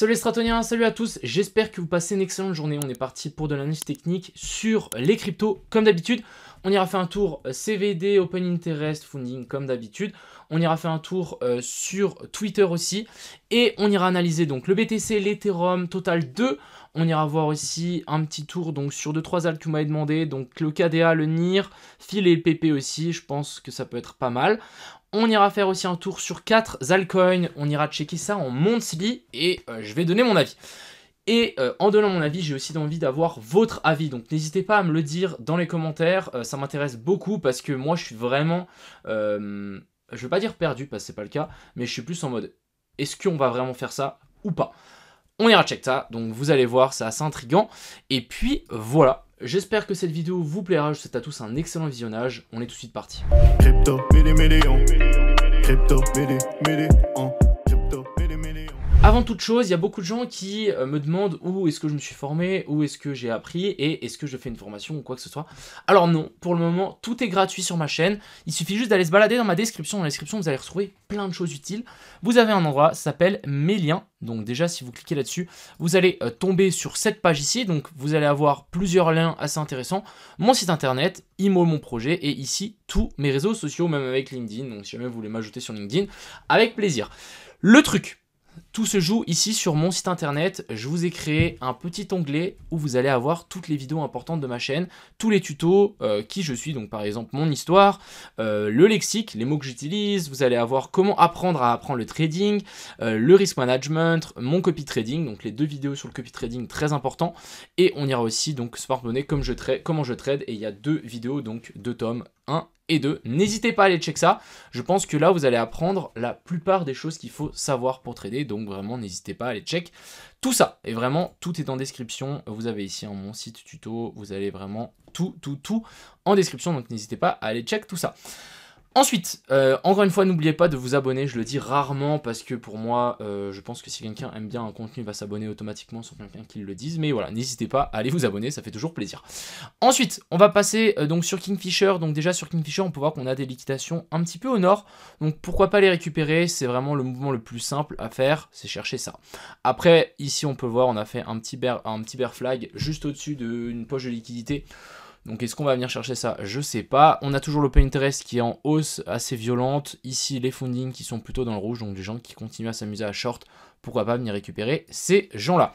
Salut les Stratoniens, salut à tous, j'espère que vous passez une excellente journée. On est parti pour de l'analyse technique sur les cryptos comme d'habitude. On ira faire un tour euh, CVD, Open Interest, Funding comme d'habitude. On ira faire un tour euh, sur Twitter aussi. Et on ira analyser donc le BTC, l'Ethereum, Total 2. On ira voir aussi un petit tour donc sur 2-3 altes que vous m'avez demandé. Donc le KDA, le NIR, Phil et le PP aussi. Je pense que ça peut être pas mal. On ira faire aussi un tour sur 4 altcoins, on ira checker ça en monthly et euh, je vais donner mon avis. Et euh, en donnant mon avis, j'ai aussi envie d'avoir votre avis. Donc n'hésitez pas à me le dire dans les commentaires, euh, ça m'intéresse beaucoup parce que moi je suis vraiment... je veux pas dire perdu parce que c'est pas le cas, mais je suis plus en mode est-ce qu'on va vraiment faire ça ou pas on ira check ça, donc vous allez voir, c'est assez intriguant. Et puis voilà, J'espère que cette vidéo vous plaira, je vous souhaite à tous un excellent visionnage, on est tout de suite parti. Avant toute chose, il y a beaucoup de gens qui euh, me demandent où est-ce que je me suis formé, où est-ce que j'ai appris et est-ce que je fais une formation ou quoi que ce soit. Alors non, pour le moment, tout est gratuit sur ma chaîne. Il suffit juste d'aller se balader dans ma description. Dans la description, vous allez retrouver plein de choses utiles. Vous avez un endroit, ça s'appelle mes liens. Donc déjà, si vous cliquez là-dessus, vous allez euh, tomber sur cette page ici. Donc vous allez avoir plusieurs liens assez intéressants. Mon site internet, IMO mon projet et ici tous mes réseaux sociaux, même avec LinkedIn. Donc si jamais vous voulez m'ajouter sur LinkedIn, avec plaisir. Le truc, tout se joue ici sur mon site internet. Je vous ai créé un petit onglet où vous allez avoir toutes les vidéos importantes de ma chaîne, tous les tutos, euh, qui je suis, donc par exemple mon histoire, euh, le lexique, les mots que j'utilise, vous allez avoir comment apprendre à apprendre le trading, euh, le risk management, mon copy trading, donc les deux vidéos sur le copy trading très important. Et on ira aussi donc smart money, comme je trade, comment je trade, et il y a deux vidéos, donc deux tomes 1 et 2. N'hésitez pas à aller check ça. Je pense que là, vous allez apprendre la plupart des choses qu'il faut savoir pour trader. Donc vraiment, n'hésitez pas à aller check tout ça. Et vraiment, tout est en description. Vous avez ici en mon site tuto. Vous allez vraiment tout, tout, tout en description. Donc n'hésitez pas à aller check tout ça. Ensuite, euh, encore une fois, n'oubliez pas de vous abonner. Je le dis rarement parce que pour moi, euh, je pense que si quelqu'un aime bien un contenu, il va s'abonner automatiquement sans quelqu'un qui le dise. Mais voilà, n'hésitez pas, à aller vous abonner, ça fait toujours plaisir. Ensuite, on va passer euh, donc sur Kingfisher. Donc déjà sur Kingfisher, on peut voir qu'on a des liquidations un petit peu au nord. Donc pourquoi pas les récupérer C'est vraiment le mouvement le plus simple à faire, c'est chercher ça. Après, ici, on peut voir, on a fait un petit un petit bear flag juste au-dessus d'une poche de liquidité. Donc est-ce qu'on va venir chercher ça Je sais pas. On a toujours l'open interest qui est en hausse assez violente. Ici les funding qui sont plutôt dans le rouge, donc des gens qui continuent à s'amuser à short. Pourquoi pas venir récupérer ces gens-là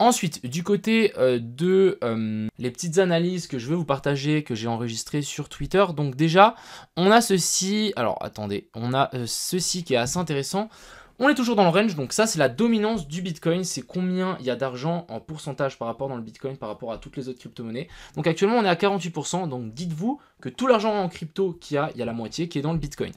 Ensuite, du côté euh, de euh, les petites analyses que je veux vous partager, que j'ai enregistrées sur Twitter. Donc déjà, on a ceci. Alors attendez, on a euh, ceci qui est assez intéressant. On est toujours dans le range, donc ça c'est la dominance du Bitcoin, c'est combien il y a d'argent en pourcentage par rapport dans le Bitcoin par rapport à toutes les autres crypto-monnaies. Donc actuellement on est à 48%, donc dites-vous que tout l'argent en crypto qu'il y a, il y a la moitié qui est dans le Bitcoin.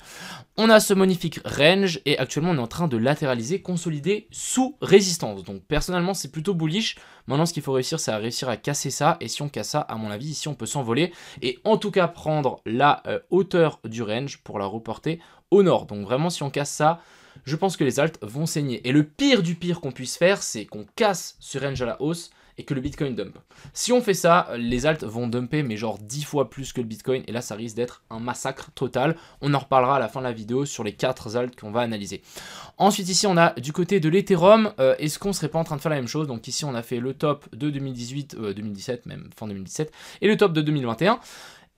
On a ce magnifique range et actuellement on est en train de latéraliser, consolider sous résistance. Donc personnellement c'est plutôt bullish. Maintenant ce qu'il faut réussir c'est à réussir à casser ça et si on casse ça à mon avis ici on peut s'envoler et en tout cas prendre la euh, hauteur du range pour la reporter au nord. Donc vraiment si on casse ça je pense que les alts vont saigner. Et le pire du pire qu'on puisse faire, c'est qu'on casse ce range à la hausse et que le Bitcoin dump. Si on fait ça, les alts vont dumper, mais genre 10 fois plus que le Bitcoin, et là, ça risque d'être un massacre total. On en reparlera à la fin de la vidéo sur les 4 alts qu'on va analyser. Ensuite, ici, on a du côté de l'Ethereum, euh, est-ce qu'on serait pas en train de faire la même chose Donc ici, on a fait le top de 2018, 2017 euh, même, fin 2017, et le top de 2021.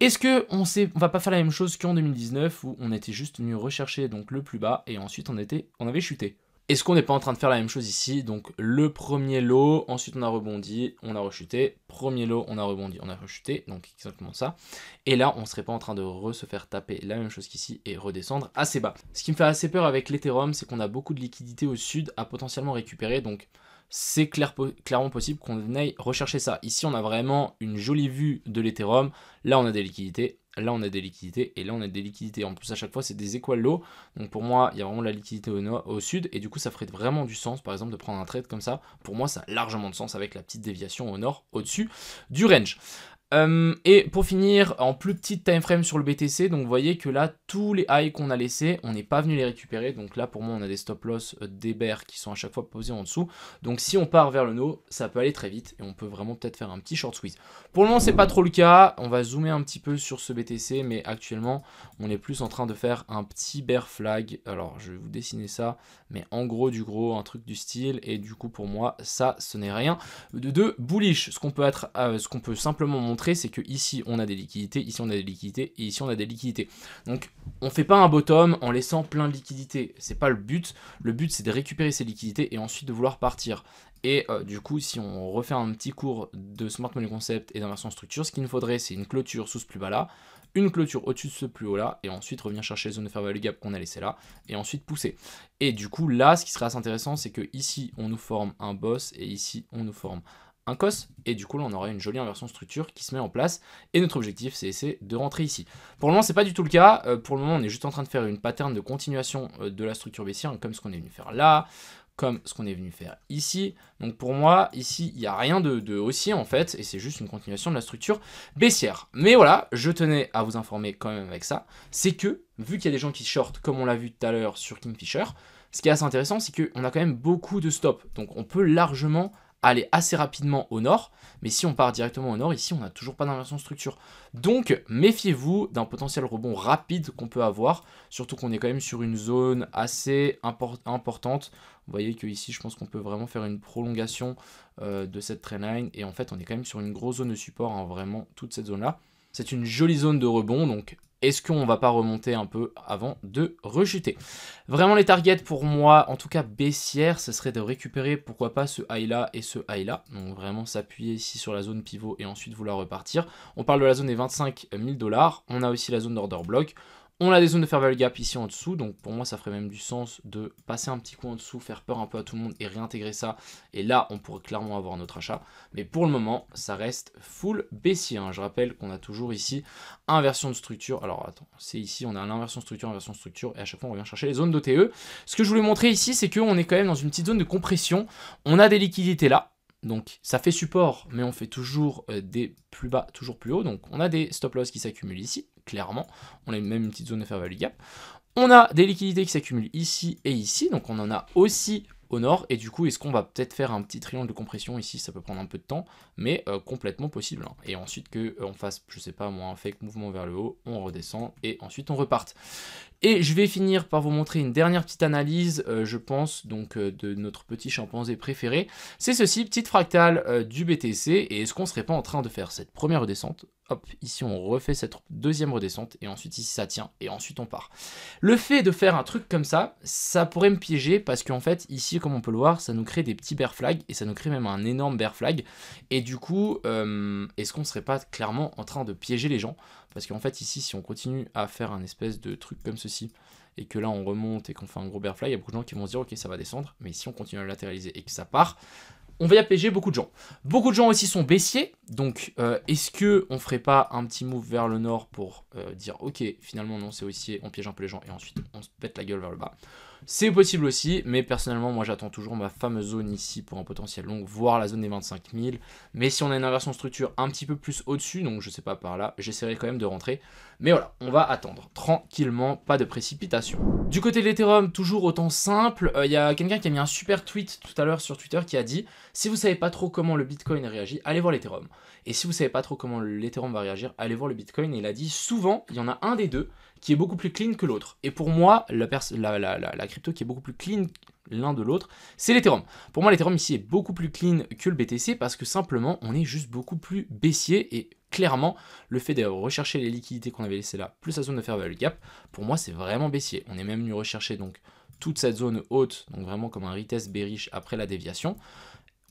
Est-ce que on sait, on va pas faire la même chose qu'en 2019 où on était juste venu rechercher donc le plus bas et ensuite on était, on avait chuté. Est-ce qu'on n'est pas en train de faire la même chose ici Donc le premier lot, ensuite on a rebondi, on a rechuté. Premier lot, on a rebondi, on a rechuté. Donc exactement ça. Et là, on ne serait pas en train de se faire taper la même chose qu'ici et redescendre assez bas. Ce qui me fait assez peur avec l'Ethereum, c'est qu'on a beaucoup de liquidités au sud à potentiellement récupérer. Donc c'est clairement possible qu'on aille rechercher ça. Ici, on a vraiment une jolie vue de l'Ethereum. Là, on a des liquidités. Là, on a des liquidités. Et là, on a des liquidités. En plus, à chaque fois, c'est des équals Donc, pour moi, il y a vraiment la liquidité au, au sud. Et du coup, ça ferait vraiment du sens, par exemple, de prendre un trade comme ça. Pour moi, ça a largement de sens avec la petite déviation au nord, au-dessus du range. Euh, et pour finir, en plus petite time frame sur le BTC, donc vous voyez que là, tous les highs qu'on a laissés, on n'est pas venu les récupérer. Donc là, pour moi, on a des stop loss, euh, des bears qui sont à chaque fois posés en dessous. Donc si on part vers le no, ça peut aller très vite et on peut vraiment peut-être faire un petit short squeeze. Pour le moment, c'est pas trop le cas. On va zoomer un petit peu sur ce BTC, mais actuellement, on est plus en train de faire un petit bear flag. Alors, je vais vous dessiner ça mais en gros du gros, un truc du style, et du coup pour moi ça ce n'est rien de, bullish. Euh, ce qu'on peut, simplement montrer c'est que ici on a des liquidités, ici on a des liquidités, et ici on a des liquidités. Donc on fait pas un bottom en laissant plein de liquidités, c'est pas le but, le but c'est de récupérer ces liquidités et ensuite de vouloir partir. Et euh, du coup, si on refait un petit cours de Smart Money Concept et d'inversion structure, ce qu'il nous faudrait, c'est une clôture sous ce plus bas là, une clôture au-dessus de ce plus haut là, et ensuite revenir chercher les zones de fair value gap qu'on a laissé là, et ensuite pousser. Et du coup, là, ce qui serait assez intéressant, c'est que ici, on nous forme un boss, et ici, on nous forme un cos, et du coup, là, on aurait une jolie inversion structure qui se met en place, et notre objectif, c'est essayer de rentrer ici. Pour le moment, c'est pas du tout le cas. Euh, pour le moment, on est juste en train de faire une pattern de continuation euh, de la structure baissière, comme ce qu'on est venu faire là, comme ce qu'on est venu faire ici. Donc pour moi, ici, il n'y a rien de, haussier en fait, et c'est juste une continuation de la structure baissière. Mais voilà, je tenais à vous informer quand même avec ça, c'est que, vu qu'il y a des gens qui shortent, comme on l'a vu tout à l'heure sur Kingfisher, ce qui est assez intéressant, c'est qu'on a quand même beaucoup de stops, donc on peut largement aller assez rapidement au nord. Mais si on part directement au nord, ici, on n'a toujours pas d'inversion de structure. Donc, méfiez-vous d'un potentiel rebond rapide qu'on peut avoir, surtout qu'on est quand même sur une zone assez importante. Vous voyez que ici, je pense qu'on peut vraiment faire une prolongation euh, de cette line, Et en fait, on est quand même sur une grosse zone de support, en hein, vraiment, toute cette zone-là. C'est une jolie zone de rebond, donc est-ce qu'on va pas remonter un peu avant de rechuter Vraiment les targets pour moi, en tout cas baissière, ce serait de récupérer pourquoi pas ce high là et ce high là. Donc vraiment s'appuyer ici sur la zone pivot et ensuite vouloir repartir. On parle de la zone des 25 000 dollars, on a aussi la zone d'order block. On a des zones de faire gap ici en dessous, donc pour moi ça ferait même du sens de passer un petit coup en dessous, faire peur un peu à tout le monde et réintégrer ça. Et là, on pourrait clairement avoir notre achat. Mais pour le moment, ça reste full baissier. Hein. Je rappelle qu'on a toujours ici inversion de structure. Alors attends, c'est ici, on a l'inversion structure, inversion structure, et à chaque fois on revient chercher les zones d'OTE. Ce que je voulais montrer ici, c'est qu'on est quand même dans une petite zone de compression. On a des liquidités là, donc ça fait support, mais on fait toujours euh, des plus bas, toujours plus haut. Donc on a des stop loss qui s'accumulent ici, clairement. On a même une petite zone de faire value gap. On a des liquidités qui s'accumulent ici et ici, donc on en a aussi au nord. Et du coup, est-ce qu'on va peut-être faire un petit triangle de compression ici Ça peut prendre un peu de temps, mais euh, complètement possible. Hein. Et ensuite qu'on euh, fasse, je sais pas moi, un fake mouvement vers le haut, on redescend et ensuite on reparte. Et je vais finir par vous montrer une dernière petite analyse, euh, je pense, donc euh, de notre petit chimpanzé préféré. C'est ceci, petite fractale euh, du BTC. Et est-ce qu'on serait pas en train de faire cette première redescente Hop, ici on refait cette deuxième redescente et ensuite ici ça tient et ensuite on part. Le fait de faire un truc comme ça, ça pourrait me piéger parce qu'en fait ici comme on peut le voir, ça nous crée des petits bear flags et ça nous crée même un énorme bear flag. Et du coup, est-ce qu'on ne serait pas clairement en train de piéger les gens parce qu'en fait, ici, si on continue à faire un espèce de truc comme ceci, et que là on remonte et qu'on fait un gros bear fly, il y a beaucoup de gens qui vont se dire ok ça va descendre, mais si on continue à latéraliser et que ça part, on va y apéger beaucoup de gens. Beaucoup de gens aussi sont baissiers, donc euh, est-ce qu'on on ferait pas un petit move vers le nord pour euh, dire ok finalement non c'est aussi on piège un peu les gens et ensuite on se pète la gueule vers le bas c'est possible aussi, mais personnellement, moi j'attends toujours ma fameuse zone ici pour un potentiel long, voire la zone des 25 000. Mais si on a une inversion structure un petit peu plus au-dessus, donc je sais pas par là, j'essaierai quand même de rentrer. Mais voilà, on va attendre tranquillement, pas de précipitation. Du côté de l'Ethereum, toujours autant simple, il euh, y a quelqu'un qui a mis un super tweet tout à l'heure sur Twitter qui a dit si vous savez pas trop comment le Bitcoin réagit, allez voir l'Ethereum. Et si vous savez pas trop comment l'Ethereum va réagir, allez voir le Bitcoin. Et il a dit souvent, il y en a un des deux qui est beaucoup plus clean que l'autre. Et pour moi, la, la, crypto qui est beaucoup plus clean l'un de l'autre, c'est l'Ethereum. Pour moi, l'Ethereum ici est beaucoup plus clean que le BTC parce que simplement, on est juste beaucoup plus baissier et clairement, le fait de rechercher les liquidités qu'on avait laissées là, plus la zone de faire value gap, pour moi, c'est vraiment baissier. On est même venu rechercher donc toute cette zone haute, donc vraiment comme un retest bearish après la déviation.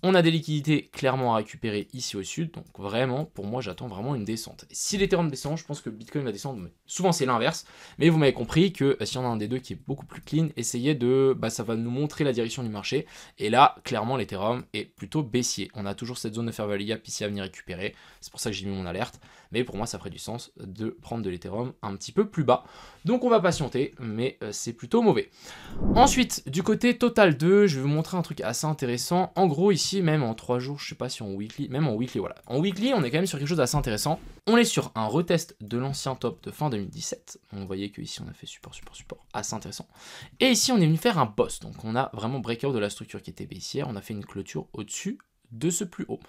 On a des liquidités clairement à récupérer ici au sud, donc vraiment, pour moi, j'attends vraiment une descente. Si l'Ethereum descend, je pense que Bitcoin va descendre, mais souvent c'est l'inverse. Mais vous m'avez compris que euh, si on a un des deux qui est beaucoup plus clean, essayez de, bah, ça va nous montrer la direction du marché. Et là, clairement, l'Ethereum est plutôt baissier. On a toujours cette zone de faire value ici à venir récupérer. C'est pour ça que j'ai mis mon alerte. Mais pour moi, ça ferait du sens de prendre de l'Ethereum un petit peu plus bas. Donc on va patienter, mais euh, c'est plutôt mauvais. Ensuite, du côté Total 2, je vais vous montrer un truc assez intéressant. En gros, ici, même en 3 jours, je sais pas si en weekly, même en weekly, voilà. En weekly, on est quand même sur quelque chose d'assez intéressant. On est sur un retest de l'ancien top de fin 2017. On voyait que ici on a fait support, support, support, assez intéressant. Et ici, on est venu faire un boss. Donc, on a vraiment breakout de la structure qui était baissière. On a fait une clôture au-dessus de ce plus haut.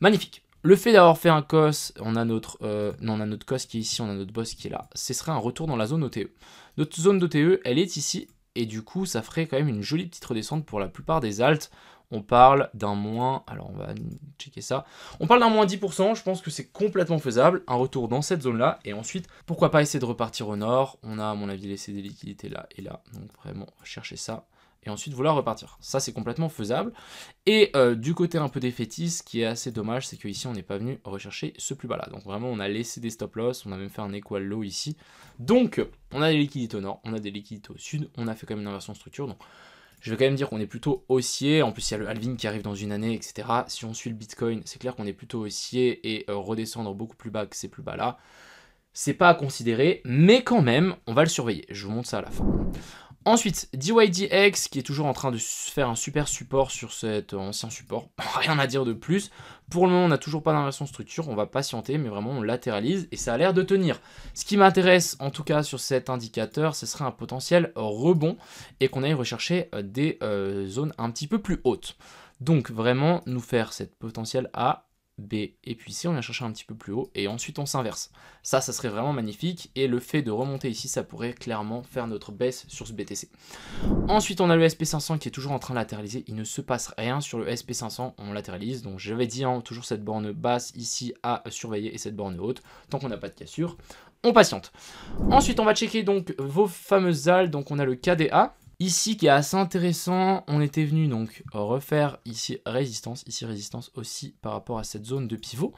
Magnifique. Le fait d'avoir fait un cos, on a notre euh, non, on a notre cos qui est ici, on a notre boss qui est là. Ce serait un retour dans la zone OTE. Notre zone d'OTE, elle est ici et du coup, ça ferait quand même une jolie petite redescente pour la plupart des altes on parle d'un moins, alors on va checker ça, on parle d'un moins 10%, je pense que c'est complètement faisable, un retour dans cette zone-là, et ensuite, pourquoi pas essayer de repartir au nord, on a à mon avis laissé des liquidités là et là, donc vraiment, chercher ça, et ensuite vouloir repartir. Ça, c'est complètement faisable. Et euh, du côté un peu des ce qui est assez dommage, c'est qu'ici, on n'est pas venu rechercher ce plus bas-là. Donc vraiment, on a laissé des stop-loss, on a même fait un equal low ici. Donc, on a des liquidités au nord, on a des liquidités au sud, on a fait quand même une inversion de structure. Donc, je vais quand même dire qu'on est plutôt haussier. En plus, il y a le Alvin qui arrive dans une année, etc. Si on suit le Bitcoin, c'est clair qu'on est plutôt haussier et euh, redescendre beaucoup plus bas que c'est plus bas là. C'est pas à considérer, mais quand même, on va le surveiller. Je vous montre ça à la fin. Ensuite, DYDX qui est toujours en train de faire un super support sur cet euh, ancien support. Rien à dire de plus. Pour le moment, on n'a toujours pas d'inversion structure. On va patienter, mais vraiment, on latéralise et ça a l'air de tenir. Ce qui m'intéresse en tout cas sur cet indicateur, ce serait un potentiel rebond et qu'on aille rechercher euh, des euh, zones un petit peu plus hautes. Donc, vraiment, nous faire cette potentiel à B, et puis C, on vient chercher un petit peu plus haut, et ensuite on s'inverse. Ça, ça serait vraiment magnifique, et le fait de remonter ici, ça pourrait clairement faire notre baisse sur ce BTC. Ensuite, on a le SP500 qui est toujours en train de latéraliser, il ne se passe rien sur le SP500, on latéralise, donc j'avais dit hein, toujours cette borne basse ici à surveiller, et cette borne haute, tant qu'on n'a pas de cassure, on patiente. Ensuite, on va checker donc vos fameuses al donc on a le KDA, Ici, qui est assez intéressant, on était venu donc refaire ici résistance, ici résistance aussi par rapport à cette zone de pivot.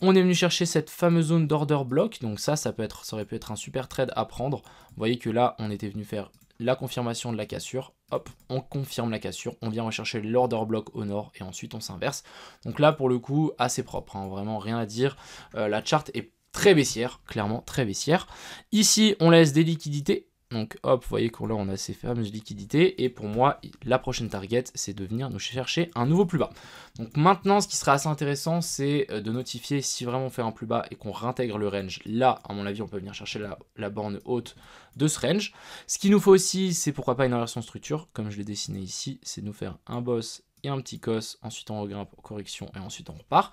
On est venu chercher cette fameuse zone d'order block, donc ça, ça, peut être, ça aurait pu être un super trade à prendre. Vous voyez que là, on était venu faire la confirmation de la cassure, hop, on confirme la cassure, on vient rechercher l'order block au nord et ensuite on s'inverse. Donc là, pour le coup, assez propre, hein, vraiment rien à dire. Euh, la charte est très baissière, clairement très baissière. Ici, on laisse des liquidités donc hop, vous voyez qu'on là on a ces fameuses liquidités et pour moi la prochaine target c'est de venir nous chercher un nouveau plus bas. Donc maintenant ce qui sera assez intéressant c'est euh, de notifier si vraiment on fait un plus bas et qu'on réintègre le range. Là à mon avis on peut venir chercher la, borne haute de ce range. Ce qu'il nous faut aussi c'est pourquoi pas une inversion structure comme je l'ai dessiné ici, c'est de nous faire un boss et un petit cos, ensuite on regrimpe, correction et ensuite on repart.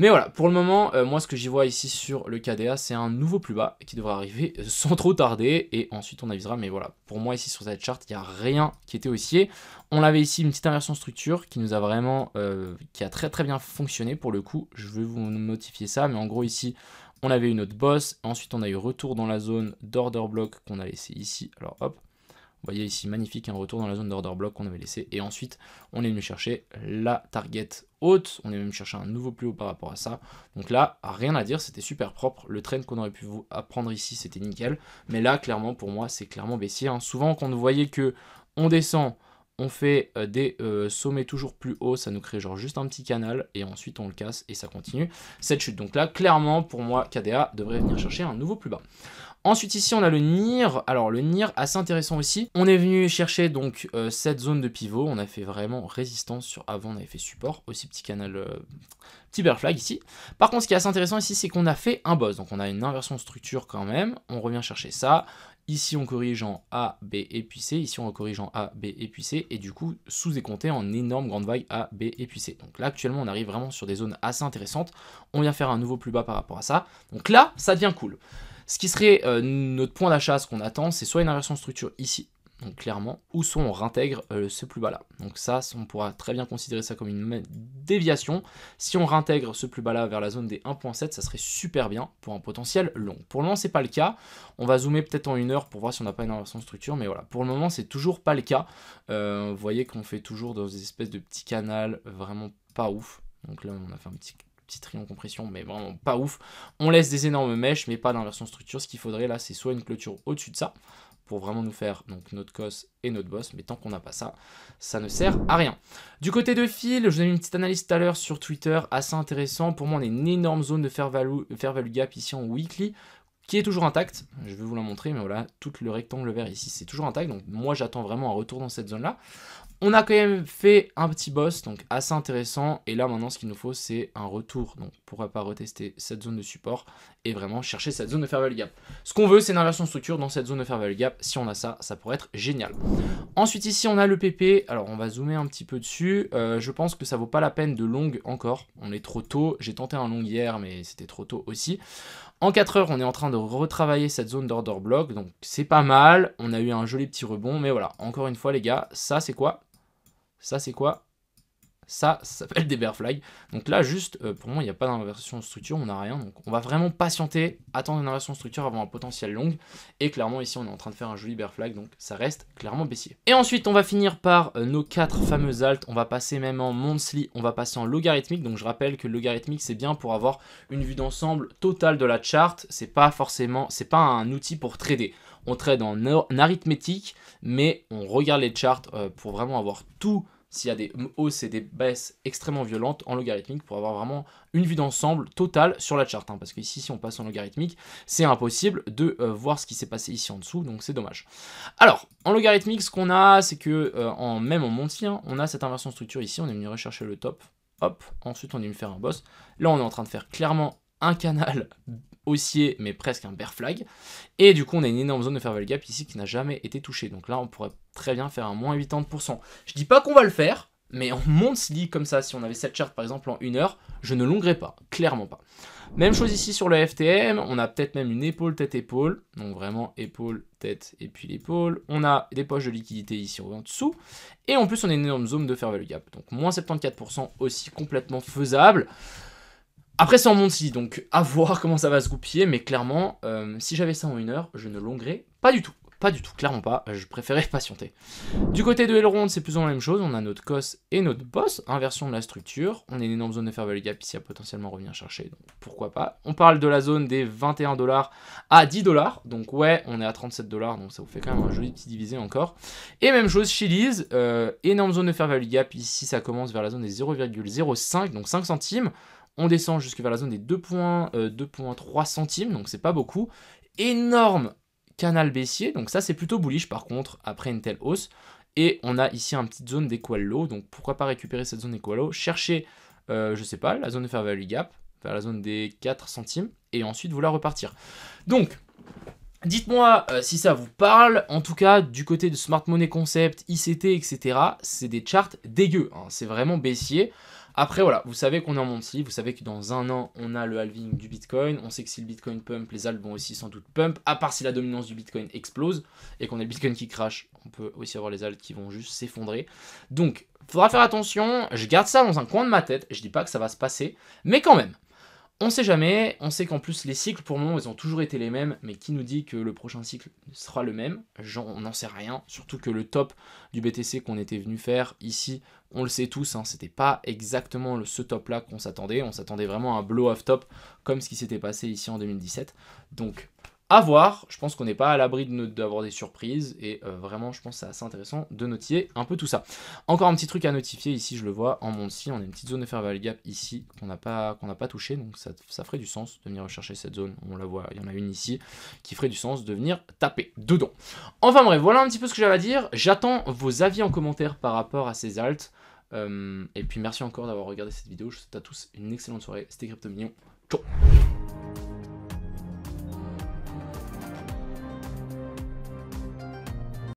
Mais voilà, pour le moment, euh, moi ce que j'y vois ici sur le KDA, c'est un nouveau plus bas qui devrait arriver euh, sans trop tarder et ensuite on avisera. Mais voilà, pour moi ici sur cette charte, il n'y a rien qui était haussier. On avait ici une petite inversion structure qui nous a vraiment, euh, qui a très très bien fonctionné pour le coup. Je vais vous notifier ça, mais en gros ici, on avait une autre bosse. Ensuite, on a eu retour dans la zone d'order block qu'on a laissé ici. Alors hop, vous voyez ici, magnifique, un retour dans la zone d'order block qu'on avait laissé. Et ensuite, on est venu chercher la target haute. On est venu chercher un nouveau plus haut par rapport à ça. Donc là, rien à dire, c'était super propre. Le trend qu'on aurait pu vous apprendre ici, c'était nickel. Mais là, clairement, pour moi, c'est clairement baissier. Hein. Souvent, quand ne voyait que on descend, on fait euh, des euh, sommets toujours plus hauts, ça nous crée genre juste un petit canal et ensuite on le casse et ça continue cette chute. Donc là, clairement, pour moi, KDA devrait venir chercher un nouveau plus bas. Ensuite ici on a le NIR, alors le NIR assez intéressant aussi. On est venu chercher donc euh, cette zone de pivot, on a fait vraiment résistance sur avant, on avait fait support, aussi petit canal, euh, petit bear flag ici. Par contre ce qui est assez intéressant ici c'est qu'on a fait un boss, donc on a une inversion structure quand même, on revient chercher ça, Ici, on corrige en A, B et puis C. Ici, on corrige en A, B et puis C. Et du coup, sous écompté en énorme grande vague A, B et puis C. Donc là, actuellement, on arrive vraiment sur des zones assez intéressantes. On vient faire un nouveau plus bas par rapport à ça. Donc là, ça devient cool. Ce qui serait euh, notre point d'achat, ce qu'on attend, c'est soit une inversion de structure ici, donc clairement, ou soit on réintègre euh, ce plus bas là. Donc ça, on pourra très bien considérer ça comme une déviation. Si on réintègre ce plus bas là vers la zone des 1.7, ça serait super bien pour un potentiel long. Pour le moment, c'est pas le cas. On va zoomer peut-être en une heure pour voir si on n'a pas une inversion de structure, mais voilà, pour le moment, c'est toujours pas le cas. Euh, vous voyez qu'on fait toujours dans des espèces de petits canals vraiment pas ouf. Donc là, on a fait un petit Petit compression, mais vraiment pas ouf. On laisse des énormes mèches, mais pas d'inversion structure. Ce qu'il faudrait là, c'est soit une clôture au-dessus de ça, pour vraiment nous faire donc notre cos et notre boss, mais tant qu'on n'a pas ça, ça ne sert à rien. Du côté de FIL, je vous ai mis une petite analyse tout à l'heure sur Twitter, assez intéressant. Pour moi, on est une énorme zone de faire value, fair value gap ici en weekly qui est toujours intact. Je vais vous la montrer, mais voilà, tout le rectangle vert ici, c'est toujours intact. Donc moi, j'attends vraiment un retour dans cette zone-là. On a quand même fait un petit boss, donc assez intéressant. Et là, maintenant, ce qu'il nous faut, c'est un retour. Donc, pourra pas retester cette zone de support et vraiment chercher cette zone de fair value gap. Ce qu'on veut, c'est une inversion structure dans cette zone de fair value gap. Si on a ça, ça pourrait être génial. Ensuite, ici, on a le PP. Alors, on va zoomer un petit peu dessus. Euh, je pense que ça vaut pas la peine de long encore. On est trop tôt. J'ai tenté un long hier, mais c'était trop tôt aussi. En 4 heures, on est en train de retravailler cette zone d'order bloc, donc c'est pas mal. On a eu un joli petit rebond, mais voilà, encore une fois les gars, ça c'est quoi Ça c'est quoi ça, ça s'appelle des bear flags. Donc là, juste, euh, pour moi, il n'y a pas d'inversion de structure, on n'a rien. Donc on va vraiment patienter, attendre une inversion de structure avant un potentiel long. Et clairement, ici, on est en train de faire un joli bear flag, donc ça reste clairement baissier. Et ensuite, on va finir par euh, nos quatre fameuses altes. On va passer même en monthly, on va passer en logarithmique. Donc je rappelle que logarithmique, c'est bien pour avoir une vue d'ensemble totale de la charte. C'est pas forcément, c'est pas un outil pour trader on trade en, arithmétique, mais on regarde les charts euh, pour vraiment avoir tout s'il y a des hausses et des baisses extrêmement violentes en logarithmique pour avoir vraiment une vue d'ensemble totale sur la charte. Hein, parce qu'ici, si on passe en logarithmique, c'est impossible de euh, voir ce qui s'est passé ici en dessous, donc c'est dommage. Alors, en logarithmique, ce qu'on a, c'est que euh, en, même en hein, on a cette inversion structure ici, on est venu rechercher le top, hop, ensuite on est venu faire un boss. Là, on est en train de faire clairement un canal haussier, mais presque un bear flag. Et du coup, on a une énorme zone de value gap ici qui n'a jamais été touchée. Donc là, on pourrait très bien faire un moins 80%. Je dis pas qu'on va le faire, mais en dit comme ça, si on avait cette charte par exemple en une heure, je ne longerais pas, clairement pas. Même chose ici sur le FTM, on a peut-être même une épaule, tête, épaule, donc vraiment épaule, tête et puis l'épaule. On a des poches de liquidité ici en dessous, et en plus on a une énorme zone de fair value gap, donc moins 74% aussi complètement faisable. Après, c'est en si donc à voir comment ça va se goupiller, mais clairement, euh, si j'avais ça en une heure, je ne longerais pas du tout. Pas du tout, clairement pas, je préférais patienter. Du côté de Elrond, c'est plus ou moins la même chose, on a notre cos et notre boss, inversion de la structure, on a une énorme zone de fair gap ici à potentiellement revenir chercher, donc pourquoi pas. On parle de la zone des 21 dollars à 10 dollars, donc ouais, on est à 37 dollars, donc ça vous fait quand même un joli petit divisé encore. Et même chose chez euh, énorme zone de fair gap, ici ça commence vers la zone des 0,05, donc 5 centimes, on descend jusque vers la zone des 2.3 euh, centimes, donc c'est pas beaucoup. Énorme canal baissier, donc ça c'est plutôt bullish par contre après une telle hausse. Et on a ici une petite zone d'équal donc pourquoi pas récupérer cette zone d'équal chercher, je euh, je sais pas, la zone de fair value gap, vers la zone des 4 centimes, et ensuite vouloir repartir. Donc, dites-moi euh, si ça vous parle, en tout cas du côté de Smart Money Concept, ICT, etc., c'est des charts dégueux, hein. c'est vraiment baissier. Après, voilà, vous savez qu'on est en si vous savez que dans un an, on a le halving du Bitcoin. On sait que si le Bitcoin pump, les alpes vont aussi sans doute pump, à part si la dominance du Bitcoin explose et qu'on a le Bitcoin qui crache. On peut aussi avoir les alpes qui vont juste s'effondrer. Donc, faudra faire attention. Je garde ça dans un coin de ma tête. Je dis pas que ça va se passer, mais quand même. On sait jamais, on sait qu'en plus les cycles pour le moment ils ont toujours été les mêmes, mais qui nous dit que le prochain cycle sera le même On n'en sait rien, surtout que le top du BTC qu'on était venu faire ici, on le sait tous, hein, c'était pas exactement ce top là qu'on s'attendait, on s'attendait vraiment à un blow-off top comme ce qui s'était passé ici en 2017. Donc à voir, je pense qu'on n'est pas à l'abri d'avoir des surprises et euh, vraiment je pense que c'est assez intéressant de notier un peu tout ça. Encore un petit truc à notifier ici, je le vois en si on a une petite zone de fair gap ici qu'on n'a pas, qu'on pas touché donc ça, ferait du sens de venir rechercher cette zone, on la voit, il y en a une ici qui ferait du sens de venir taper dedans. Enfin bref, voilà un petit peu ce que j'avais à dire, j'attends vos avis en commentaire par rapport à ces alts euh, et puis merci encore d'avoir regardé cette vidéo, je vous souhaite à tous une excellente soirée, c'était Crypto Mignon, ciao